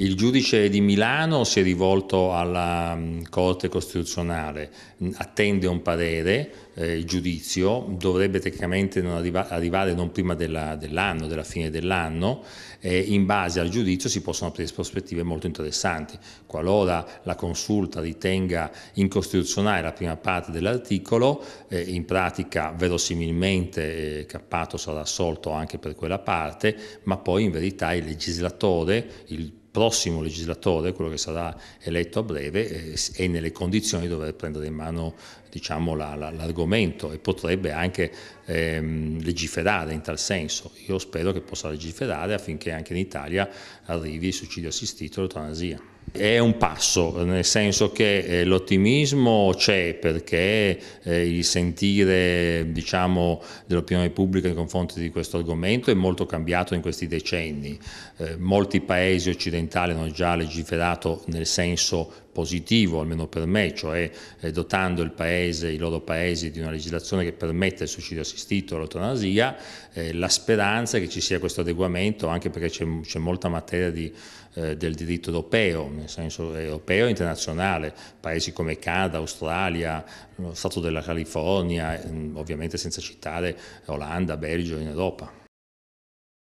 Il giudice di Milano si è rivolto alla mm, Corte Costituzionale, mm, attende un parere, eh, il giudizio, dovrebbe tecnicamente non arriva, arrivare non prima della, dell'anno, della fine dell'anno, eh, in base al giudizio si possono aprire prospettive molto interessanti. Qualora la consulta ritenga incostituzionale la prima parte dell'articolo, eh, in pratica verosimilmente eh, Cappato sarà assolto anche per quella parte, ma poi in verità il legislatore, il prossimo legislatore, quello che sarà eletto a breve, eh, è nelle condizioni di dover prendere in mano diciamo, l'argomento e potrebbe anche ehm, legiferare in tal senso. Io spero che possa legiferare affinché anche in Italia arrivi il suicidio assistito e l'eutanasia. È un passo, nel senso che eh, l'ottimismo c'è perché eh, il sentire diciamo, dell'opinione pubblica nei confronti di questo argomento è molto cambiato in questi decenni. Eh, molti paesi occidentali hanno già legiferato nel senso positivo, almeno per me, cioè eh, dotando il paese, i loro paesi di una legislazione che permette il suicidio assistito, all'eutanasia, eh, la speranza è che ci sia questo adeguamento anche perché c'è, molta materia di, eh, del diritto europeo, nel senso eh, europeo e internazionale, paesi come Canada, Australia, lo Stato della California, mm, ovviamente senza citare Olanda, Belgio in Europa.